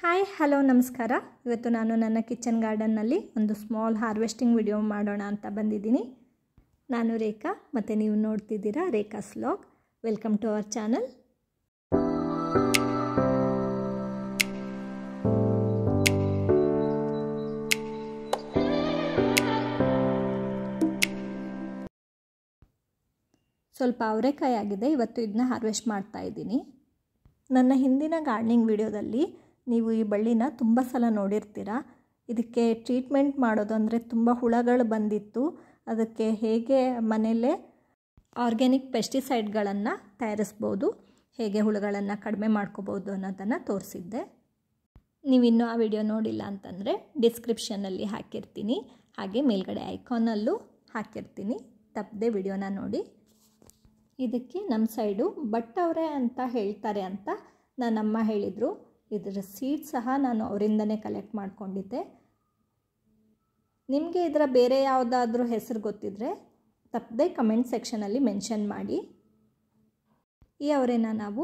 hi hello ನಮಸ್ಕಾರ ಇವತ್ತು ನಾನು ನನ್ನ ಕಿಚನ್ ಗಾರ್ಡನ್ನಲ್ಲಿ ಒಂದು ಸ್ಮಾಲ್ ಹಾರ್ವೆಸ್ಟಿಂಗ್ ವಿಡಿಯೋ ಮಾಡೋಣ ಅಂತ ಬಂದಿದ್ದೀನಿ ನಾನು ರೇಖಾ ಮತ್ತು ನೀವು ನೋಡ್ತಿದ್ದೀರಾ ರೇಖಾ ಸ್ಲಾಗ್ ವೆಲ್ಕಮ್ ಟು ಅವರ್ ಚಾನಲ್ ಸ್ವಲ್ಪ ಅವರೆಕಾಯಿ ಆಗಿದೆ ಇವತ್ತು ಇದನ್ನ ಹಾರ್ವೆಸ್ಟ್ ಮಾಡ್ತಾ ಇದ್ದೀನಿ ನನ್ನ ಹಿಂದಿನ ಗಾರ್ಡನಿಂಗ್ ವಿಡಿಯೋದಲ್ಲಿ ನೀವು ಈ ಬಳ್ಳಿನ ತುಂಬ ಸಲ ನೋಡಿರ್ತೀರ ಇದಕ್ಕೆ ಟ್ರೀಟ್ಮೆಂಟ್ ಮಾಡೋದು ಅಂದರೆ ತುಂಬ ಹುಳಗಳು ಬಂದಿತ್ತು ಅದಕ್ಕೆ ಹೇಗೆ ಮನೆಯಲ್ಲೇ ಆರ್ಗ್ಯಾನಿಕ್ ಪೆಸ್ಟಿಸೈಡ್ಗಳನ್ನು ತಯಾರಿಸ್ಬೋದು ಹೇಗೆ ಹುಳುಗಳನ್ನು ಕಡಿಮೆ ಮಾಡ್ಕೋಬೋದು ಅನ್ನೋದನ್ನು ತೋರಿಸಿದ್ದೆ ನೀವಿನ್ನೂ ಆ ವಿಡಿಯೋ ನೋಡಿಲ್ಲ ಅಂತಂದರೆ ಡಿಸ್ಕ್ರಿಪ್ಷನಲ್ಲಿ ಹಾಕಿರ್ತೀನಿ ಹಾಗೆ ಮೇಲ್ಗಡೆ ಐಕಾನಲ್ಲೂ ಹಾಕಿರ್ತೀನಿ ತಪ್ಪದೆ ವಿಡಿಯೋನ ನೋಡಿ ಇದಕ್ಕೆ ನಮ್ಮ ಸೈಡು ಬಟ್ ಅಂತ ಹೇಳ್ತಾರೆ ಅಂತ ನನ್ನಮ್ಮ ಹೇಳಿದರು ಇದರ ಸೀಡ್ ಸಹ ನಾನು ಅವರಿಂದನೇ ಕಲೆಕ್ಟ್ ಮಾಡಿಕೊಂಡಿದ್ದೆ ನಿಮಗೆ ಇದರ ಬೇರೆ ಯಾವುದಾದ್ರೂ ಹೆಸರು ಗೊತ್ತಿದ್ದರೆ ತಪ್ಪದೆ ಕಮೆಂಟ್ ಸೆಕ್ಷನಲ್ಲಿ ಮೆನ್ಷನ್ ಮಾಡಿ ಈ ಅವರೇನ ನಾವು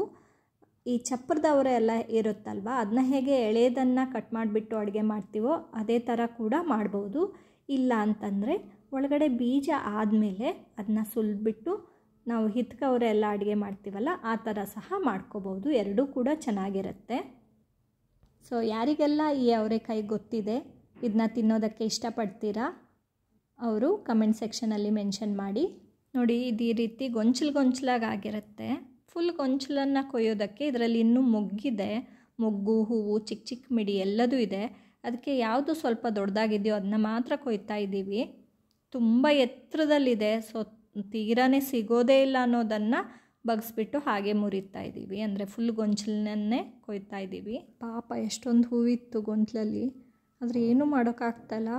ಈ ಚಪ್ಪರದವರೆ ಎಲ್ಲ ಇರುತ್ತಲ್ವ ಅದನ್ನ ಹೇಗೆ ಎಳೆಯದನ್ನು ಕಟ್ ಮಾಡಿಬಿಟ್ಟು ಅಡುಗೆ ಮಾಡ್ತೀವೋ ಅದೇ ಥರ ಕೂಡ ಮಾಡ್ಬೋದು ಇಲ್ಲ ಅಂತಂದರೆ ಒಳಗಡೆ ಬೀಜ ಆದಮೇಲೆ ಅದನ್ನ ಸುಲ್ಬಿಟ್ಟು ನಾವು ಹಿತ್ಕವರೆ ಎಲ್ಲ ಅಡುಗೆ ಮಾಡ್ತೀವಲ್ಲ ಆ ಥರ ಸಹ ಮಾಡ್ಕೋಬೋದು ಎರಡೂ ಕೂಡ ಚೆನ್ನಾಗಿರುತ್ತೆ ಸೊ ಯಾರಿಗೆಲ್ಲ ಈ ಅವರೆಕಾಯಿ ಗೊತ್ತಿದೆ ಇದನ್ನ ತಿನ್ನೋದಕ್ಕೆ ಇಷ್ಟಪಡ್ತೀರಾ ಅವರು ಕಮೆಂಟ್ ಸೆಕ್ಷನಲ್ಲಿ ಮೆನ್ಷನ್ ಮಾಡಿ ನೋಡಿ ಇದು ಈ ರೀತಿ ಗೊಂಚಲು ಗೊಂಚಲಾಗಾಗಿರುತ್ತೆ ಫುಲ್ ಗೊಂಚಲನ್ನು ಕೊಯ್ಯೋದಕ್ಕೆ ಇದರಲ್ಲಿ ಇನ್ನೂ ಮೊಗ್ಗಿದೆ ಮೊಗ್ಗು ಹೂವು ಚಿಕ್ಕ ಚಿಕ್ಕ ಮಿಡಿ ಎಲ್ಲದೂ ಇದೆ ಅದಕ್ಕೆ ಯಾವುದು ಸ್ವಲ್ಪ ದೊಡ್ಡದಾಗಿದೆಯೋ ಅದನ್ನ ಮಾತ್ರ ಕೊಯ್ತಾ ಇದ್ದೀವಿ ತುಂಬ ಎತ್ತರದಲ್ಲಿದೆ ಸೊ ತೀರಾನೇ ಸಿಗೋದೇ ಇಲ್ಲ ಅನ್ನೋದನ್ನು ಬಗ್ಸ್ಬಿಟ್ಟು ಹಾಗೆ ಮುರಿತಾ ಇದ್ದೀವಿ ಅಂದರೆ ಫುಲ್ ಗೊಂಚಲನ್ನೇ ಕೊಯ್ತಾ ಇದ್ದೀವಿ ಪಾಪ ಎಷ್ಟೊಂದು ಹೂವಿತ್ತು ಗೊಂಚಲಲ್ಲಿ ಆದರೆ ಏನೂ ಮಾಡೋಕ್ಕಾಗ್ತಾಯಿಲ್ಲ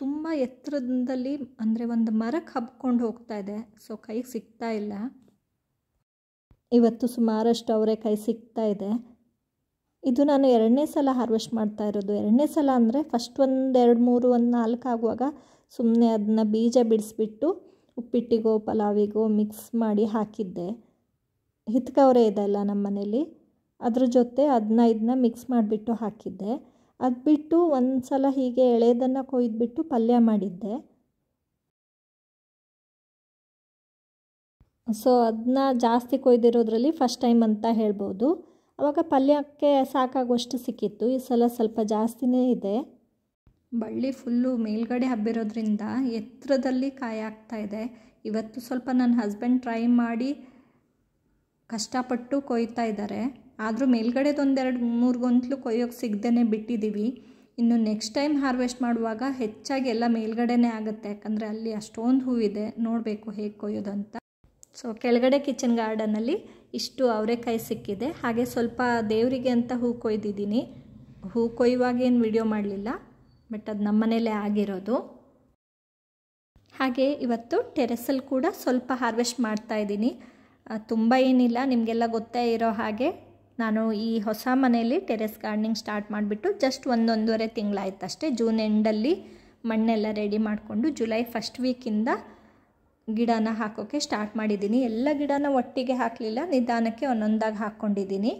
ತುಂಬ ಎತ್ತರದಲ್ಲಿ ಅಂದರೆ ಒಂದು ಮರಕ್ಕೆ ಹಬ್ಕೊಂಡು ಹೋಗ್ತಾ ಇದೆ ಸೊ ಕೈಗೆ ಸಿಗ್ತಾ ಇಲ್ಲ ಇವತ್ತು ಸುಮಾರಷ್ಟು ಅವರೇ ಕೈ ಸಿಗ್ತಾ ಇದೆ ಇದು ನಾನು ಎರಡನೇ ಸಲ ಹಾರ್ವೆಸ್ಟ್ ಮಾಡ್ತಾ ಇರೋದು ಎರಡನೇ ಸಲ ಅಂದರೆ ಫಸ್ಟ್ ಒಂದು ಎರಡು ಮೂರು ಒಂದು ನಾಲ್ಕು ಆಗುವಾಗ ಸುಮ್ಮನೆ ಅದನ್ನ ಬೀಜ ಬಿಡಿಸ್ಬಿಟ್ಟು ಉಪ್ಪಿಟ್ಟಿಗೋ ಪಲಾವಿಗೋ ಮಿಕ್ಸ್ ಮಾಡಿ ಹಾಕಿದ್ದೆ ಹಿತ್ಕವರೆ ಇದೆಲ್ಲ ನಮ್ಮ ಮನೇಲಿ ಅದ್ರ ಜೊತೆ ಅದನ್ನ ಇದನ್ನ ಮಿಕ್ಸ್ ಮಾಡಿಬಿಟ್ಟು ಹಾಕಿದ್ದೆ ಅದು ಬಿಟ್ಟು ಒಂದು ಸಲ ಹೀಗೆ ಎಳೆದನ್ನು ಕೊಯ್ದುಬಿಟ್ಟು ಪಲ್ಯ ಮಾಡಿದ್ದೆ ಸೊ ಅದನ್ನ ಜಾಸ್ತಿ ಕೊಯ್ದಿರೋದ್ರಲ್ಲಿ ಫಸ್ಟ್ ಟೈಮ್ ಅಂತ ಹೇಳ್ಬೋದು ಆವಾಗ ಪಲ್ಯಕ್ಕೆ ಸಾಕಾಗುವಷ್ಟು ಸಿಕ್ಕಿತ್ತು ಈ ಸಲ ಸ್ವಲ್ಪ ಜಾಸ್ತಿನೇ ಇದೆ ಬಳ್ಳಿ ಫುಲ್ಲು ಮೇಲ್ಗಡೆ ಹಬ್ಬಿರೋದ್ರಿಂದ ಎತ್ತರದಲ್ಲಿ ಕಾಯಿ ಆಗ್ತಾ ಇದೆ ಇವತ್ತು ಸ್ವಲ್ಪ ನನ್ನ ಹಸ್ಬೆಂಡ್ ಟ್ರೈ ಮಾಡಿ ಕಷ್ಟಪಟ್ಟು ಕೊಯ್ತಾ ಇದ್ದಾರೆ ಆದರೂ ಮೇಲ್ಗಡೆದೊಂದೆರಡು ಮೂರು ಗೊಂತಲು ಕೊಯ್ಯೋಕೆ ಸಿಗ್ದೇ ಬಿಟ್ಟಿದ್ದೀವಿ ಇನ್ನು ನೆಕ್ಸ್ಟ್ ಟೈಮ್ ಹಾರ್ವೆಸ್ಟ್ ಮಾಡುವಾಗ ಹೆಚ್ಚಾಗಿ ಎಲ್ಲ ಮೇಲ್ಗಡೆನೇ ಆಗುತ್ತೆ ಯಾಕಂದರೆ ಅಲ್ಲಿ ಅಷ್ಟೊಂದು ಹೂವಿದೆ ನೋಡಬೇಕು ಹೇಗೆ ಕೊಯ್ಯೋದಂತ ಸೊ ಕೆಳಗಡೆ ಕಿಚನ್ ಗಾರ್ಡನಲ್ಲಿ ಇಷ್ಟು ಅವರೆಕಾಯಿ ಸಿಕ್ಕಿದೆ ಹಾಗೆ ಸ್ವಲ್ಪ ದೇವರಿಗೆ ಅಂತ ಹೂ ಕೊಯ್ದಿದ್ದೀನಿ ಹೂ ಕೊಯ್ಯುವಾಗೇನು ವಿಡಿಯೋ ಮಾಡಲಿಲ್ಲ ಬಟ್ ಅದು ನಮ್ಮನೇಲೇ ಆಗಿರೋದು ಹಾಗೆ ಇವತ್ತು ಟೆರೆಸಲ್ಲಿ ಕೂಡ ಸ್ವಲ್ಪ ಹಾರ್ವೆಸ್ಟ್ ಮಾಡ್ತಾ ಇದ್ದೀನಿ ತುಂಬ ಏನಿಲ್ಲ ನಿಮಗೆಲ್ಲ ಗೊತ್ತೇ ಇರೋ ಹಾಗೆ ನಾನು ಈ ಹೊಸ ಮನೆಯಲ್ಲಿ ಟೆರೆಸ್ ಗಾರ್ಡನಿಂಗ್ ಸ್ಟಾರ್ಟ್ ಮಾಡಿಬಿಟ್ಟು ಜಸ್ಟ್ ಒಂದೊಂದೂವರೆ ತಿಂಗಳಾಯ್ತಷ್ಟೇ ಜೂನ್ ಎಂಡಲ್ಲಿ ಮಣ್ಣೆಲ್ಲ ರೆಡಿ ಮಾಡಿಕೊಂಡು ಜುಲೈ ಫಸ್ಟ್ ವೀಕಿಂದ ಗಿಡನ ಹಾಕೋಕ್ಕೆ ಸ್ಟಾರ್ಟ್ ಮಾಡಿದ್ದೀನಿ ಎಲ್ಲ ಗಿಡನ ಒಟ್ಟಿಗೆ ಹಾಕಲಿಲ್ಲ ನಿಧಾನಕ್ಕೆ ಒಂದೊಂದಾಗಿ ಹಾಕ್ಕೊಂಡಿದ್ದೀನಿ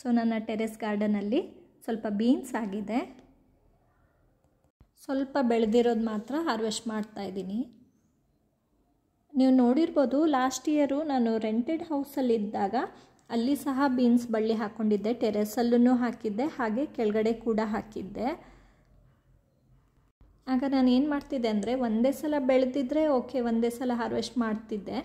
ಸೊ ನನ್ನ ಟೆರೆಸ್ ಗಾರ್ಡನಲ್ಲಿ ಸ್ವಲ್ಪ ಬೀನ್ಸ್ ಆಗಿದೆ ಸ್ವಲ್ಪ ಬೆಳೆದಿರೋದು ಮಾತ್ರ ಹಾರ್ವೆಸ್ಟ್ ಮಾಡ್ತಾ ಇದ್ದೀನಿ ನೀವು ನೋಡಿರ್ಬೋದು ಲಾಸ್ಟ್ ಇಯರು ನಾನು ರೆಂಟೆಡ್ ಹೌಸಲ್ಲಿದ್ದಾಗ ಅಲ್ಲಿ ಸಹ ಬೀನ್ಸ್ ಬಳ್ಳಿ ಹಾಕ್ಕೊಂಡಿದ್ದೆ ಟೆರೆಸಲ್ಲೂ ಹಾಕಿದ್ದೆ ಹಾಗೆ ಕೆಳಗಡೆ ಕೂಡ ಹಾಕಿದ್ದೆ ಆಗ ನಾನು ಏನು ಮಾಡ್ತಿದ್ದೆ ಅಂದರೆ ಒಂದೇ ಸಲ ಬೆಳೆದಿದ್ರೆ ಓಕೆ ಒಂದೇ ಸಲ ಹಾರ್ವೆಸ್ಟ್ ಮಾಡ್ತಿದ್ದೆ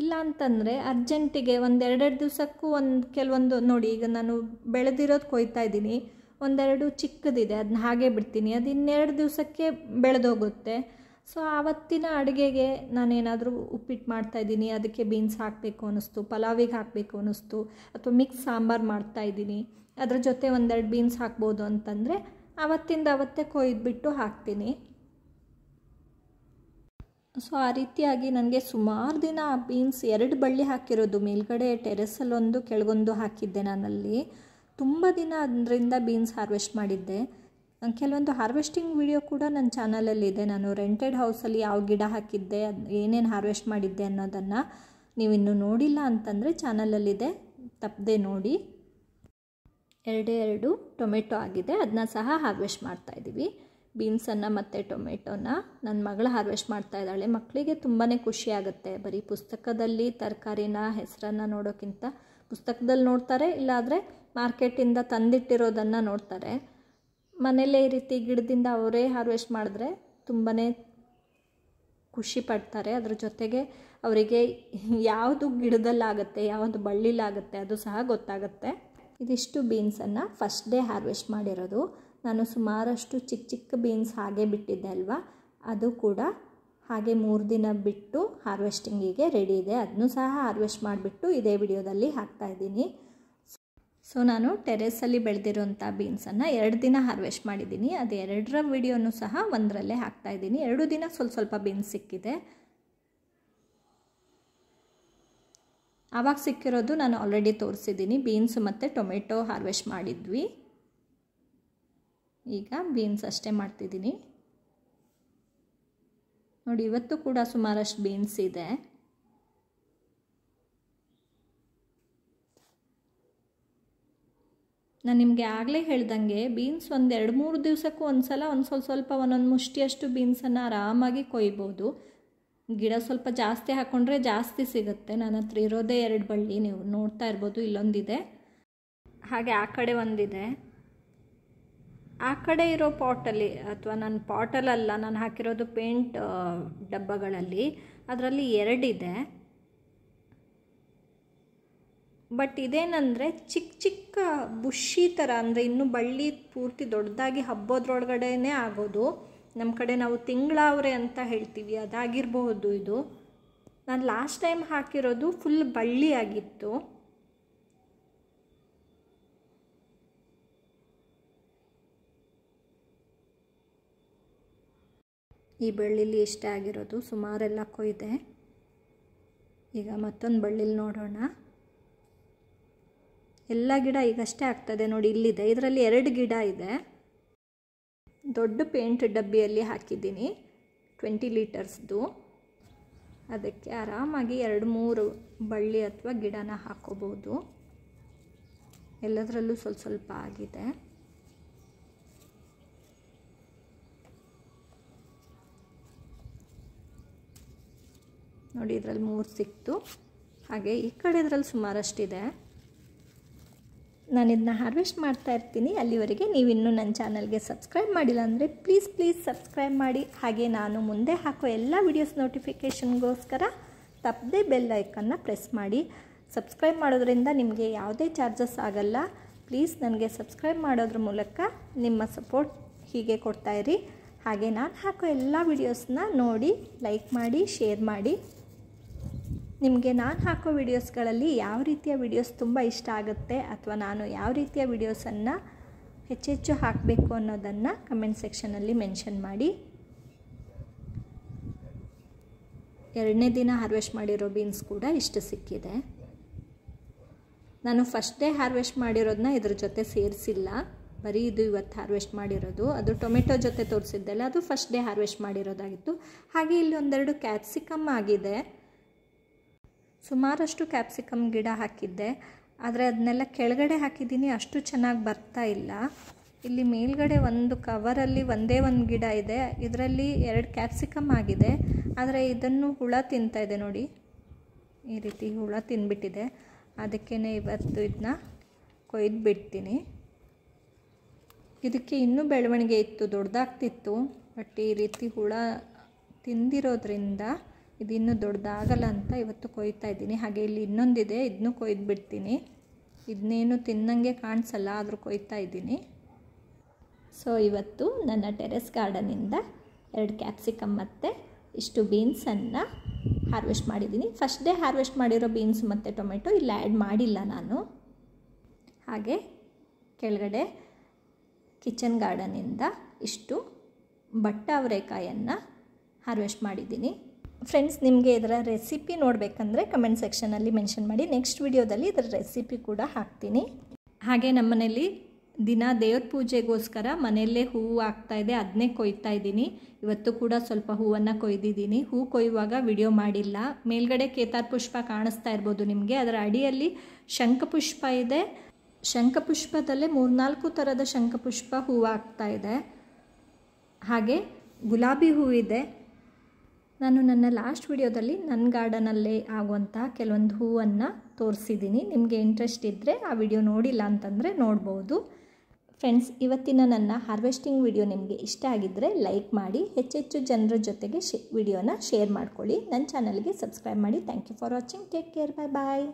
ಇಲ್ಲ ಅಂತಂದರೆ ಅರ್ಜೆಂಟಿಗೆ ಒಂದೆರಡೆರಡು ದಿವಸಕ್ಕೂ ಒಂದು ಕೆಲವೊಂದು ನೋಡಿ ಈಗ ನಾನು ಬೆಳೆದಿರೋದು ಕೊಯ್ತಾ ಇದ್ದೀನಿ ಒಂದೆರಡು ಚಿಕ್ಕದಿದೆ ಅದನ್ನ ಹಾಗೆ ಬಿಡ್ತೀನಿ ಅದು ಇನ್ನೆರಡು ದಿವಸಕ್ಕೆ ಬೆಳೆದೋಗುತ್ತೆ ಸೊ ಆವತ್ತಿನ ಅಡುಗೆಗೆ ನಾನೇನಾದರೂ ಉಪ್ಪಿಟ್ಟು ಮಾಡ್ತಾಯಿದ್ದೀನಿ ಅದಕ್ಕೆ ಬೀನ್ಸ್ ಹಾಕಬೇಕು ಅನ್ನಿಸ್ತು ಪಲಾವಿಗೆ ಹಾಕಬೇಕು ಅನ್ನಿಸ್ತು ಅಥವಾ ಮಿಕ್ಸ್ ಸಾಂಬಾರು ಮಾಡ್ತಾಯಿದ್ದೀನಿ ಅದ್ರ ಜೊತೆ ಒಂದೆರಡು ಬೀನ್ಸ್ ಹಾಕ್ಬೋದು ಅಂತಂದರೆ ಆವತ್ತಿಂದ ಅವತ್ತೇ ಕೊಯ್ದುಬಿಟ್ಟು ಹಾಕ್ತೀನಿ ಸೊ ಆ ರೀತಿಯಾಗಿ ನನಗೆ ಸುಮಾರು ದಿನ ಬೀನ್ಸ್ ಎರಡು ಬಳ್ಳಿ ಹಾಕಿರೋದು ಮೇಲ್ಗಡೆ ಟೆರೆಸಲ್ಲೊಂದು ಕೆಳಗೊಂದು ಹಾಕಿದ್ದೆ ನಾನಲ್ಲಿ ತುಂಬ ದಿನ ಅದರಿಂದ ಬೀನ್ಸ್ ಹಾರ್ವೆಸ್ಟ್ ಮಾಡಿದ್ದೆ ಕೆಲವೊಂದು ಹಾರ್ವೆಸ್ಟಿಂಗ್ ವಿಡಿಯೋ ಕೂಡ ನನ್ನ ಚಾನಲಲ್ಲಿದೆ ನಾನು ರೆಂಟೆಡ್ ಹೌಸಲ್ಲಿ ಯಾವ ಗಿಡ ಹಾಕಿದ್ದೆ ಅದು ಏನೇನು ಹಾರ್ವೆಸ್ಟ್ ಮಾಡಿದ್ದೆ ಅನ್ನೋದನ್ನು ನೀವಿನ್ನೂ ನೋಡಿಲ್ಲ ಅಂತಂದರೆ ಚಾನಲಲ್ಲಿದೆ ತಪ್ಪದೆ ನೋಡಿ ಎರಡೇ ಎರಡು ಟೊಮೆಟೊ ಆಗಿದೆ ಅದನ್ನ ಸಹ ಹಾರ್ವೆಸ್ಟ್ ಮಾಡ್ತಾ ಇದ್ದೀವಿ ಬೀನ್ಸನ್ನು ಮತ್ತು ಟೊಮೆಟೊನ ನನ್ನ ಮಗಳು ಹಾರ್ವೆಸ್ಟ್ ಮಾಡ್ತಾ ಇದ್ದಾಳೆ ಮಕ್ಕಳಿಗೆ ತುಂಬಾ ಖುಷಿಯಾಗುತ್ತೆ ಬರೀ ಪುಸ್ತಕದಲ್ಲಿ ತರಕಾರಿನ ಹೆಸರನ್ನು ನೋಡೋಕ್ಕಿಂತ ಪುಸ್ತಕದಲ್ಲಿ ನೋಡ್ತಾರೆ ಇಲ್ಲಾದರೆ ಮಾರ್ಕೆಟಿಂದ ತಂದಿಟ್ಟಿರೋದನ್ನು ನೋಡ್ತಾರೆ ಮನೇಲೇ ಈ ರೀತಿ ಗಿಡದಿಂದ ಅವರೇ ಹಾರ್ವೆಸ್ಟ್ ಮಾಡಿದ್ರೆ ತುಂಬಾ ಖುಷಿ ಪಡ್ತಾರೆ ಅದ್ರ ಜೊತೆಗೆ ಅವರಿಗೆ ಯಾವುದು ಗಿಡದಲ್ಲಾಗುತ್ತೆ ಯಾವುದು ಬಳ್ಳಿಲಾಗುತ್ತೆ ಅದು ಸಹ ಗೊತ್ತಾಗುತ್ತೆ ಇದಿಷ್ಟು ಬೀನ್ಸನ್ನು ಫಸ್ಟ್ ಡೇ ಹಾರ್ವೆಸ್ಟ್ ಮಾಡಿರೋದು ನಾನು ಸುಮಾರಷ್ಟು ಚಿಕ್ಕ ಚಿಕ್ಕ ಬೀನ್ಸ್ ಹಾಗೆ ಬಿಟ್ಟಿದ್ದೆ ಅಲ್ವಾ ಅದು ಕೂಡ ಹಾಗೆ ಮೂರು ದಿನ ಬಿಟ್ಟು ಹಾರ್ವೆಸ್ಟಿಂಗಿಗೆ ರೆಡಿ ಇದೆ ಅದನ್ನು ಸಹ ಹಾರ್ವೆಸ್ಟ್ ಮಾಡಿಬಿಟ್ಟು ಇದೇ ವಿಡಿಯೋದಲ್ಲಿ ಹಾಕ್ತಾ ಇದ್ದೀನಿ ಸೊ ನಾನು ಟೆರೆಸಲ್ಲಿ ಬೆಳೆದಿರುವಂಥ ಬೀನ್ಸನ್ನು ಎರಡು ದಿನ ಹಾರ್ವೆಸ್ಟ್ ಮಾಡಿದ್ದೀನಿ ಅದು ಎರಡರ ವಿಡಿಯೋನೂ ಸಹ ಒಂದರಲ್ಲೇ ಹಾಕ್ತಾ ಇದ್ದೀನಿ ಎರಡು ದಿನ ಸ್ವಲ್ಪ ಸ್ವಲ್ಪ ಬೀನ್ಸ್ ಸಿಕ್ಕಿದೆ ಆವಾಗ ಸಿಕ್ಕಿರೋದು ನಾನು ಆಲ್ರೆಡಿ ತೋರಿಸಿದ್ದೀನಿ ಬೀನ್ಸ್ ಮತ್ತು ಟೊಮೆಟೊ ಹಾರ್ವೆಸ್ಟ್ ಮಾಡಿದ್ವಿ ಈಗ ಬೀನ್ಸ್ ಅಷ್ಟೇ ಮಾಡ್ತಿದ್ದೀನಿ ನೋಡಿ ಇವತ್ತು ಕೂಡ ಸುಮಾರಷ್ಟು ಬೀನ್ಸ್ ಇದೆ ನಾನು ನಿಮಗೆ ಆಗಲೇ ಹೇಳ್ದಂಗೆ ಬೀನ್ಸ್ ಒಂದು ಎರಡು ಮೂರು ದಿವಸಕ್ಕೂ ಒಂದು ಸಲ ಒಂದು ಸ್ವಲ್ಪ ಸ್ವಲ್ಪ ಒಂದೊಂದು ಮುಷ್ಟಿಯಷ್ಟು ಬೀನ್ಸನ್ನು ಆರಾಮಾಗಿ ಕೊಯ್ಬೋದು ಗಿಡ ಸ್ವಲ್ಪ ಜಾಸ್ತಿ ಹಾಕ್ಕೊಂಡ್ರೆ ಜಾಸ್ತಿ ಸಿಗುತ್ತೆ ನನ್ನ ಹತ್ರ ಇರೋದೇ ಎರಡು ಬಳ್ಳಿ ನೀವು ನೋಡ್ತಾ ಇರ್ಬೋದು ಇಲ್ಲೊಂದಿದೆ ಹಾಗೆ ಆ ಕಡೆ ಒಂದಿದೆ ಆ ಕಡೆ ಇರೋ ಪಾಟಲ್ಲಿ ಅಥವಾ ನನ್ನ ಪಾಟಲಲ್ಲ ನಾನು ಹಾಕಿರೋದು ಪೇಂಟ್ ಡಬ್ಬಗಳಲ್ಲಿ ಅದರಲ್ಲಿ ಎರಡಿದೆ ಬಟ್ ಇದೇನಂದರೆ ಚಿಕ್ಕ ಚಿಕ್ಕ ಬುಷಿ ಥರ ಅಂದರೆ ಇನ್ನೂ ಬಳ್ಳಿ ಪೂರ್ತಿ ದೊಡ್ಡದಾಗಿ ಹಬ್ಬೋದ್ರೊಳಗಡೆ ಆಗೋದು ನಮ್ಮ ಕಡೆ ನಾವು ತಿಂಗಳಾವ್ರೆ ಅಂತ ಹೇಳ್ತೀವಿ ಅದಾಗಿರಬಹುದು ಇದು ನಾನು ಲಾಸ್ಟ್ ಟೈಮ್ ಹಾಕಿರೋದು ಫುಲ್ ಬಳ್ಳಿ ಆಗಿತ್ತು ಈ ಬಳ್ಳಿಲಿ ಇಷ್ಟ ಆಗಿರೋದು ಸುಮಾರೆಲ್ಲ ಕೊಯ್ದೆ ಈಗ ಮತ್ತೊಂದು ಬಳ್ಳಿಲಿ ನೋಡೋಣ ಎಲ್ಲ ಗಿಡ ಈಗಷ್ಟೇ ಆಗ್ತದೆ ನೋಡಿ ಇಲ್ಲಿದೆ ಇದರಲ್ಲಿ ಎರಡು ಗಿಡ ಇದೆ ದೊಡ್ಡ ಪೇಂಟ್ ಡಬ್ಬಿಯಲ್ಲಿ ಹಾಕಿದ್ದೀನಿ ಟ್ವೆಂಟಿ ಲೀಟರ್ಸ್ದು ಅದಕ್ಕೆ ಆರಾಮಾಗಿ ಎರಡು ಮೂರು ಬಳ್ಳಿ ಅಥವಾ ಗಿಡನ ಹಾಕೋಬೋದು ಎಲ್ಲದರಲ್ಲೂ ಸ್ವಲ್ಪ ಸ್ವಲ್ಪ ಆಗಿದೆ ನೋಡಿ ಇದರಲ್ಲಿ ಮೂರು ಸಿಕ್ತು ಹಾಗೆ ಈ ಕಡೆ ಇದರಲ್ಲಿ ಸುಮಾರಷ್ಟಿದೆ ನಾನು ಇದನ್ನ ಹಾರ್ವೆಸ್ಟ್ ಮಾಡ್ತಾ ಇರ್ತೀನಿ ಅಲ್ಲಿವರೆಗೆ ನೀವಿನ್ನೂ ನನ್ನ ಚಾನಲ್ಗೆ ಸಬ್ಸ್ಕ್ರೈಬ್ ಮಾಡಿಲ್ಲ ಅಂದರೆ ಪ್ಲೀಸ್ ಪ್ಲೀಸ್ ಸಬ್ಸ್ಕ್ರೈಬ್ ಮಾಡಿ ಹಾಗೆ ನಾನು ಮುಂದೆ ಹಾಕೋ ಎಲ್ಲ ವಿಡಿಯೋಸ್ ನೋಟಿಫಿಕೇಷನ್ಗೋಸ್ಕರ ತಪ್ಪದೆ ಬೆಲ್ ಐಕನ್ನ ಪ್ರೆಸ್ ಮಾಡಿ ಸಬ್ಸ್ಕ್ರೈಬ್ ಮಾಡೋದ್ರಿಂದ ನಿಮಗೆ ಯಾವುದೇ ಚಾರ್ಜಸ್ ಆಗಲ್ಲ ಪ್ಲೀಸ್ ನನಗೆ ಸಬ್ಸ್ಕ್ರೈಬ್ ಮಾಡೋದ್ರ ಮೂಲಕ ನಿಮ್ಮ ಸಪೋರ್ಟ್ ಹೀಗೆ ಕೊಡ್ತಾಯಿರಿ ಹಾಗೆ ನಾನು ಹಾಕೋ ಎಲ್ಲ ವಿಡಿಯೋಸ್ನ ನೋಡಿ ಲೈಕ್ ಮಾಡಿ ಶೇರ್ ಮಾಡಿ ನಿಮಗೆ ನಾನು ಹಾಕೋ ವಿಡಿಯೋಸ್ಗಳಲ್ಲಿ ಯಾವ ರೀತಿಯ ವಿಡಿಯೋಸ್ ತುಂಬ ಇಷ್ಟ ಆಗುತ್ತೆ ಅಥವಾ ನಾನು ಯಾವ ರೀತಿಯ ವಿಡಿಯೋಸನ್ನು ಹೆಚ್ಚೆಚ್ಚು ಹಾಕಬೇಕು ಅನ್ನೋದನ್ನು ಕಮೆಂಟ್ ಸೆಕ್ಷನಲ್ಲಿ ಮೆನ್ಷನ್ ಮಾಡಿ ಎರಡನೇ ದಿನ ಹಾರ್ವೆಸ್ಟ್ ಮಾಡಿರೋ ಬೀನ್ಸ್ ಕೂಡ ಇಷ್ಟು ಸಿಕ್ಕಿದೆ ನಾನು ಫಸ್ಟ್ ಡೇ ಹಾರ್ವೆಸ್ಟ್ ಮಾಡಿರೋದನ್ನ ಇದ್ರ ಜೊತೆ ಸೇರಿಸಿಲ್ಲ ಬರೀ ಇದು ಇವತ್ತು ಹಾರ್ವೆಸ್ಟ್ ಮಾಡಿರೋದು ಅದು ಟೊಮೆಟೊ ಜೊತೆ ತೋರಿಸಿದ್ದೆಲ್ಲ ಅದು ಫಸ್ಟ್ ಡೇ ಹಾರ್ವೆಸ್ಟ್ ಮಾಡಿರೋದಾಗಿತ್ತು ಹಾಗೆ ಇಲ್ಲಿ ಒಂದೆರಡು ಕ್ಯಾಪ್ಸಿಕಮ್ ಆಗಿದೆ ಸುಮಾರಷ್ಟು ಕ್ಯಾಪ್ಸಿಕಮ್ ಗಿಡ ಹಾಕಿದ್ದೆ ಆದರೆ ಅದನ್ನೆಲ್ಲ ಕೆಳಗಡೆ ಹಾಕಿದ್ದೀನಿ ಅಷ್ಟು ಚೆನ್ನಾಗಿ ಬರ್ತಾ ಇಲ್ಲ ಇಲ್ಲಿ ಮೇಲ್ಗಡೆ ಒಂದು ಕವರಲ್ಲಿ ಒಂದೇ ಒಂದು ಗಿಡ ಇದೆ ಇದರಲ್ಲಿ ಎರಡು ಕ್ಯಾಪ್ಸಿಕಮ್ ಆಗಿದೆ ಆದರೆ ಇದನ್ನು ಹುಳ ತಿಂತಾ ಇದೆ ನೋಡಿ ಈ ರೀತಿ ಹುಳ ತಿನ್ಬಿಟ್ಟಿದೆ ಅದಕ್ಕೇ ಇವತ್ತು ಇದನ್ನ ಕೊಯ್ದು ಬಿಡ್ತೀನಿ ಇದಕ್ಕೆ ಇನ್ನೂ ಬೆಳವಣಿಗೆ ಇತ್ತು ದೊಡ್ಡದಾಗ್ತಿತ್ತು ಬಟ್ ಈ ರೀತಿ ಹುಳ ತಿಂದಿರೋದ್ರಿಂದ ಇದು ಇನ್ನೂ ದೊಡ್ಡದಾಗಲ್ಲ ಅಂತ ಇವತ್ತು ಕೊಯ್ತಾ ಇದ್ದೀನಿ ಹಾಗೆ ಇಲ್ಲಿ ಇನ್ನೊಂದಿದೆ ಇದನ್ನೂ ಕೊಯ್ದು ಬಿಡ್ತೀನಿ ಇದನ್ನೇನು ತಿನ್ನಂಗೆ ಕಾಣಿಸಲ್ಲ ಆದರೂ ಕೊಯ್ತಾ ಇದ್ದೀನಿ ಸೊ ಇವತ್ತು ನನ್ನ ಟೆರೆಸ್ ಗಾರ್ಡನಿಂದ ಎರಡು ಕ್ಯಾಪ್ಸಿಕಮ್ ಮತ್ತು ಇಷ್ಟು ಬೀನ್ಸನ್ನು ಹಾರ್ವೆಸ್ಟ್ ಮಾಡಿದ್ದೀನಿ ಫಸ್ಟ್ ಡೇ ಹಾರ್ವೆಸ್ಟ್ ಮಾಡಿರೋ ಬೀನ್ಸ್ ಮತ್ತು ಟೊಮೆಟೊ ಇಲ್ಲಿ ಆ್ಯಡ್ ಮಾಡಿಲ್ಲ ನಾನು ಹಾಗೆ ಕೆಳಗಡೆ ಕಿಚನ್ ಗಾರ್ಡನಿಂದ ಇಷ್ಟು ಬಟ್ಟ ಅವರೆಕಾಯನ್ನು ಹಾರ್ವೆಸ್ಟ್ ಮಾಡಿದ್ದೀನಿ ಫ್ರೆಂಡ್ಸ್ ನಿಮಗೆ ಇದರ ರೆಸಿಪಿ ನೋಡಬೇಕಂದ್ರೆ ಕಮೆಂಟ್ ಸೆಕ್ಷನಲ್ಲಿ ಮೆನ್ಷನ್ ಮಾಡಿ ನೆಕ್ಸ್ಟ್ ವಿಡಿಯೋದಲ್ಲಿ ಇದರ ರೆಸಿಪಿ ಕೂಡ ಹಾಕ್ತೀನಿ ಹಾಗೆ ಮನೆಯಲ್ಲಿ ದಿನ ದೇವ್ರ ಪೂಜೆಗೋಸ್ಕರ ಮನೆಯಲ್ಲೇ ಹೂವು ಆಗ್ತಾ ಇದೆ ಅದನ್ನೇ ಕೊಯ್ತಾ ಇದ್ದೀನಿ ಇವತ್ತು ಕೂಡ ಸ್ವಲ್ಪ ಹೂವನ್ನು ಕೊಯ್ದಿದ್ದೀನಿ ಹೂ ಕೊಯ್ಯುವಾಗ ವಿಡಿಯೋ ಮಾಡಿಲ್ಲ ಮೇಲ್ಗಡೆ ಕೇತಾರ್ ಪುಷ್ಪ ಕಾಣಿಸ್ತಾ ಇರ್ಬೋದು ನಿಮಗೆ ಅದರ ಅಡಿಯಲ್ಲಿ ಶಂಖಪುಷ್ಪ ಇದೆ ಶಂಖಪುಷ್ಪದಲ್ಲೇ ಮೂರ್ನಾಲ್ಕು ಥರದ ಶಂಖಪುಷ್ಪ ಹೂವು ಆಗ್ತಾ ಇದೆ ಹಾಗೆ ಗುಲಾಬಿ ಹೂವಿದೆ ನಾನು ನನ್ನ ಲಾಸ್ಟ್ ವಿಡಿಯೋದಲ್ಲಿ ನನ್ನ ಗಾರ್ಡನಲ್ಲೇ ಆಗುವಂಥ ಕೆಲವೊಂದು ಹೂವನ್ನು ತೋರಿಸಿದ್ದೀನಿ ನಿಮಗೆ ಇಂಟ್ರೆಸ್ಟ್ ಇದ್ದರೆ ಆ ವಿಡಿಯೋ ನೋಡಿಲ್ಲ ಅಂತಂದರೆ ನೋಡ್ಬೋದು ಫ್ರೆಂಡ್ಸ್ ಇವತ್ತಿನ ನನ್ನ ಹಾರ್ವೆಸ್ಟಿಂಗ್ ವಿಡಿಯೋ ನಿಮಗೆ ಇಷ್ಟ ಆಗಿದ್ದರೆ ಲೈಕ್ ಮಾಡಿ ಹೆಚ್ಚೆಚ್ಚು ಜನರ ಜೊತೆಗೆ ಶೇ ವಿಡಿಯೋನ ಶೇರ್ ಮಾಡ್ಕೊಳ್ಳಿ ನನ್ನ ಚಾನಲ್ಗೆ ಸಬ್ಸ್ಕ್ರೈಬ್ ಮಾಡಿ thank you for watching take care bye bye